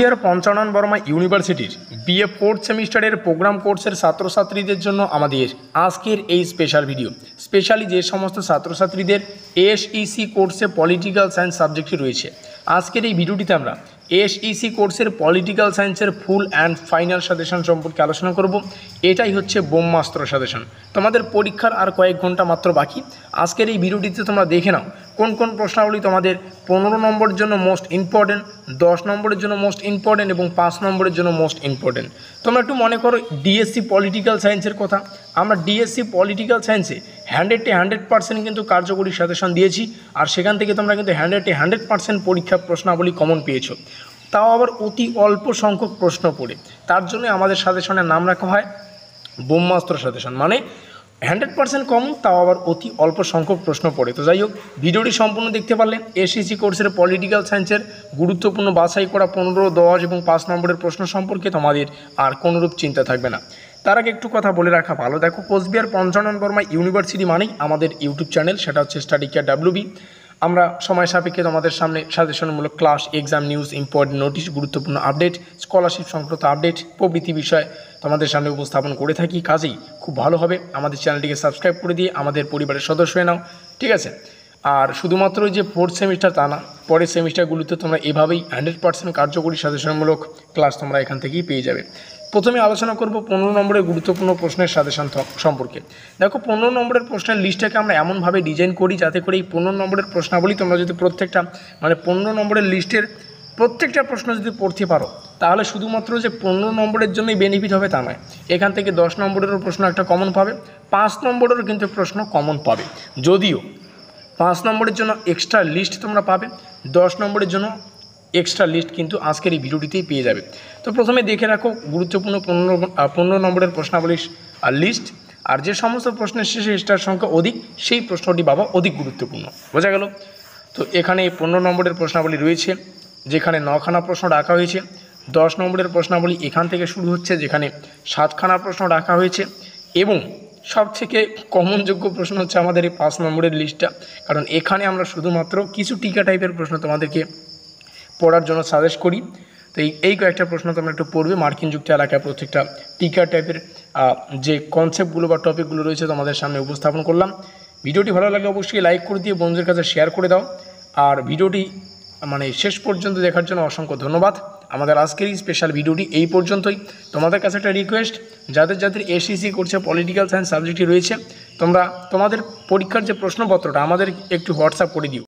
পুরুলিয়ার পঞ্চানন বর্মা ইউনিভার্সিটির BA fourth সেমিস্টারের প্রোগ্রাম কোর্সের ছাত্রছাত্রীদের জন্য আমাদের আজকের এই স্পেশাল ভিডিও স্পেশালি যে সমস্ত ছাত্রছাত্রীদের এসইসি কোর্সে পলিটিক্যাল সায়েন্স সাবজেক্টটি রয়েছে আজকের এই ভিডিওটিতে আমরা এসইসি কোর্সের পলিটিক্যাল সায়েন্সের ফুল অ্যান্ড ফাইনাল সাজেশন সম্পর্কে আলোচনা করব এটাই হচ্ছে ব্রহ্মাস্ত্র সাজেশন তোমাদের পরীক্ষার আর কয়েক ঘন্টা মাত্র বাকি আজকের এই ভিডিওটিতে তোমরা দেখে নাও কোন কোন প্রশ্নাবলী তোমাদের পনেরো নম্বরের জন্য মোস্ট ইম্পর্টেন্ট দশ নম্বরের জন্য মোস্ট ইম্পর্টেন্ট এবং পাঁচ নম্বরের জন্য মোস্ট ইম্পর্টেন্ট তোমরা একটু মনে করো ডিএসসি পলিটিক্যাল সায়েন্সের কথা আমরা ডিএসসি পলিটিক্যাল সায়েন্সে হান্ড্রেড টু হান্ড্রেড পার্সেন্ট কিন্তু কার্যকরী সাজেশন দিয়েছি আর সেখান থেকে তোমরা কিন্তু হ্যান্ড্রেড টু হান্ড্রেড পার্সেন্ট পরীক্ষা প্রশ্নাবলী কমন পেয়েছ তাও আবার অতি অল্প সংখ্যক প্রশ্ন পড়ে তার জন্য আমাদের সাজেশনের নাম রাখা হয় ব্রহ্মাস্ত্র সাজেশন মানে হান্ড্রেড পার্সেন্ট কম তাও আবার অতি অল্প সংখ্যক প্রশ্ন পড়ে তো যাই হোক ভিডিওটি সম্পূর্ণ দেখতে পারলেন এসএসসি কোর্সের পলিটিক্যাল সায়েন্সের গুরুত্বপূর্ণ বাছাই করা পনেরো দশ এবং পাঁচ নম্বরের প্রশ্ন সম্পর্কে তোমাদের আর কোনোরূপ চিন্তা থাকবে না তার আগে একটু কথা বলে রাখা ভালো দেখো কোচবিহার পঞ্চানন বর্মা ইউনিভার্সিটি মানেই আমাদের ইউটিউব চ্যানেল সেটা হচ্ছে স্টাডি কেয়ার ডাব্লিউবি আমরা সময় সাপেক্ষে তোমাদের সামনে সাজেশনমূলক class exam news important notice গুরুত্বপূর্ণ আপডেট স্কলারশিপ সংক্রান্ত আপডেট প্রভৃতি বিষয় তোমাদের সামনে উপস্থাপন করে থাকি কাজেই খুব ভালো হবে আমাদের চ্যানেলটিকে সাবস্ক্রাইব করে দিয়ে আমাদের পরিবারের সদস্য হয়ে নাও ঠিক আছে আর শুধুমাত্র যে ফোর্থ সেমিস্টার তা না পরের সেমিস্টারগুলিতে তোমরা এভাবেই হান্ড্রেড পার্সেন্ট কার্যকরী সাজেশনমূলক ক্লাস তোমরা এখান থেকেই পেয়ে যাবে প্রথমে আলোচনা করব পনেরো নম্বরের গুরুত্বপূর্ণ প্রশ্নের সাজেশন সম্পর্কে দেখো পনেরো নম্বরের প্রশ্নের লিস্টটাকে আমরা এমনভাবে ডিজাইন করি যাতে করে এই পনেরো নম্বরের প্রশ্নাবলী তোমরা যদি প্রত্যেকটা মানে পনেরো নম্বরের লিস্টের প্রত্যেকটা প্রশ্ন যদি পড়তে পারো তাহলে শুধুমাত্র যে পনেরো নম্বরের জন্যই বেনিফিট হবে তা নয় এখান থেকে দশ নম্বরেরও প্রশ্ন একটা কমন পাবে পাঁচ নম্বরেরও কিন্তু প্রশ্ন কমন পাবে যদিও পাঁচ নম্বরের জন্য এক্সট্রা লিস্ট তোমরা পাবে দশ নম্বরের জন্য এক্সট্রা লিস্ট কিন্তু আজকের এই ভিডিওটিতেই পেয়ে যাবে তো প্রথমে দেখে রাখো গুরুত্বপূর্ণ পনেরো পনেরো নম্বরের প্রশ্নাবলী আর লিস্ট আর যে সমস্ত প্রশ্নের শেষে স্টার সংখ্যা অধিক সেই প্রশ্নটি বাবা অধিক গুরুত্বপূর্ণ বোঝা গেল তো এখানে এই পনেরো নম্বরের প্রশ্নাবলী রয়েছে যেখানে নখানা প্রশ্ন রাখা হয়েছে দশ নম্বরের প্রশ্নাবলী এখান থেকে শুরু হচ্ছে যেখানে সাতখানা প্রশ্ন রাখা হয়েছে এবং সব থেকে কমন যোগ্য প্রশ্ন হচ্ছে আমাদের এই পাঁচ নম্বরের লিস্টটা কারণ এখানে আমরা শুধুমাত্র কিছু টিকা টাইপের প্রশ্ন তোমাদেরকে পড়ার জন্য সাজেস্ট করি তো এই এই কয়েকটা প্রশ্ন তোমরা একটু পড়বে মার্কিন যুক্ত এলাকায় প্রত্যেকটা টিকা টাইপের যে কনসেপ্টগুলো বা টপিকগুলো রয়েছে তোমাদের সামনে উপস্থাপন করলাম ভিডিওটি ভালো লাগে অবশ্যই লাইক করে দিয়ে বন্ধুদের কাছে শেয়ার করে দাও আর ভিডিওটি মানে শেষ পর্যন্ত দেখার জন্য অসংখ্য ধন্যবাদ আমাদের আজকের এই স্পেশাল ভিডিওটি এই পর্যন্তই তোমাদের কাছে একটা রিকোয়েস্ট যাদের যাদের এসিসি করছে পলিটিক্যাল সায়েন্স সাবজেক্টটি রয়েছে তোমরা তোমাদের পরীক্ষার যে প্রশ্নপত্রটা আমাদের একটু হোয়াটসঅ্যাপ করে দিও